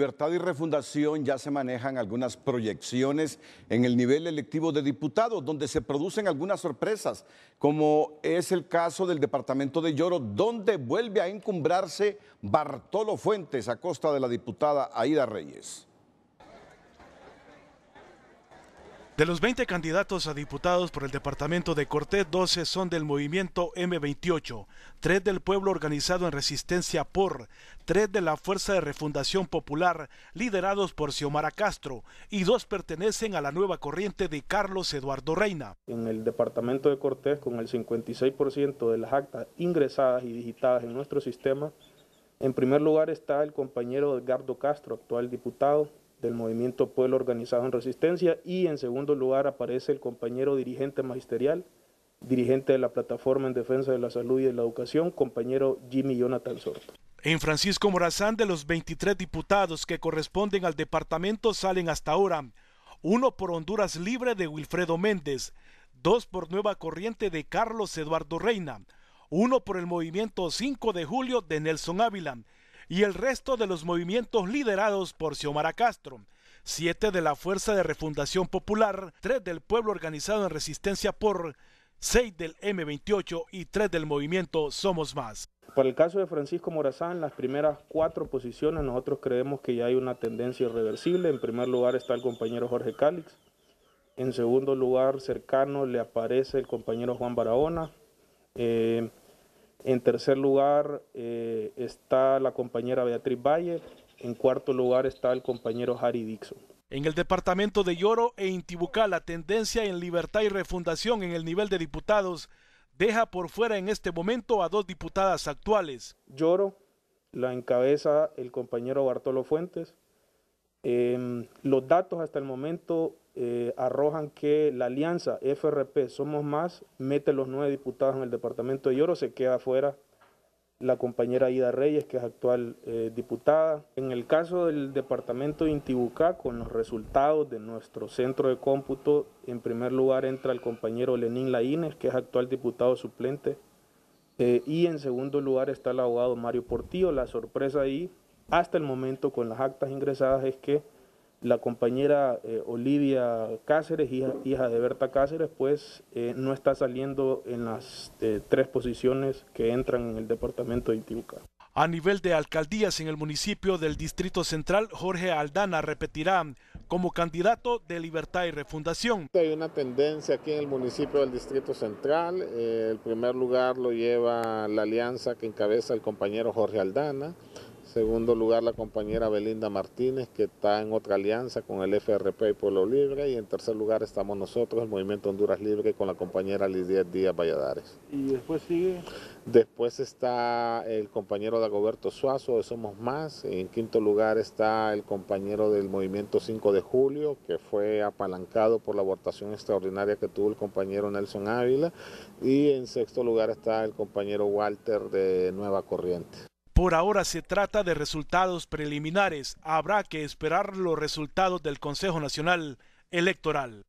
Libertad y Refundación ya se manejan algunas proyecciones en el nivel electivo de diputados, donde se producen algunas sorpresas, como es el caso del departamento de Lloro, donde vuelve a encumbrarse Bartolo Fuentes a costa de la diputada Aida Reyes. De los 20 candidatos a diputados por el departamento de Cortés, 12 son del movimiento M28, 3 del pueblo organizado en resistencia por, 3 de la Fuerza de Refundación Popular, liderados por Xiomara Castro, y 2 pertenecen a la nueva corriente de Carlos Eduardo Reina. En el departamento de Cortés, con el 56% de las actas ingresadas y digitadas en nuestro sistema, en primer lugar está el compañero Edgardo Castro, actual diputado, del movimiento Pueblo Organizado en Resistencia y en segundo lugar aparece el compañero dirigente magisterial, dirigente de la Plataforma en Defensa de la Salud y de la Educación, compañero Jimmy Jonathan Soto. En Francisco Morazán, de los 23 diputados que corresponden al departamento salen hasta ahora, uno por Honduras Libre de Wilfredo Méndez, dos por Nueva Corriente de Carlos Eduardo Reina, uno por el movimiento 5 de julio de Nelson Ávila, y el resto de los movimientos liderados por Xiomara Castro. Siete de la Fuerza de Refundación Popular, tres del Pueblo Organizado en Resistencia por, seis del M28 y tres del movimiento Somos Más. Para el caso de Francisco Morazán, las primeras cuatro posiciones nosotros creemos que ya hay una tendencia irreversible. En primer lugar está el compañero Jorge Cálix. En segundo lugar, cercano, le aparece el compañero Juan Barahona. Eh, en tercer lugar eh, está la compañera Beatriz Valle. En cuarto lugar está el compañero Harry Dixon. En el departamento de Lloro e Intibucá, la tendencia en libertad y refundación en el nivel de diputados deja por fuera en este momento a dos diputadas actuales. Lloro la encabeza el compañero Bartolo Fuentes, Em, los datos hasta el momento eh, arrojan que la alianza FRP Somos Más mete los nueve diputados en el departamento de Oro se queda afuera la compañera Ida Reyes, que es actual eh, diputada. En el caso del departamento de Intibucá, con los resultados de nuestro centro de cómputo, en primer lugar entra el compañero Lenín Laínez, que es actual diputado suplente, eh, y en segundo lugar está el abogado Mario Portillo. La sorpresa ahí hasta el momento con las actas ingresadas es que la compañera eh, Olivia Cáceres, hija, de Berta Cáceres, pues eh, no está saliendo en las eh, tres posiciones que entran en el departamento de itiúca. A nivel de alcaldías en el municipio del Distrito Central, Jorge Aldana repetirá como candidato de Libertad y Refundación. Hay una tendencia aquí en el municipio del Distrito Central. el primer lugar lo lleva la alianza que encabeza el compañero Jorge Aldana. Segundo lugar, la compañera Belinda Martínez, que está en otra alianza con el FRP y Pueblo Libre. Y en tercer lugar estamos nosotros, el Movimiento Honduras Libre, con la compañera Lidia Díaz Valladares. ¿Y después sigue? Después está el compañero Dagoberto Suazo de Somos Más. En quinto lugar está el compañero del Movimiento 5 de Julio, que fue apalancado por la votación extraordinaria que tuvo el compañero Nelson Ávila. Y en sexto lugar está el compañero Walter de Nueva Corriente. Por ahora se trata de resultados preliminares. Habrá que esperar los resultados del Consejo Nacional Electoral.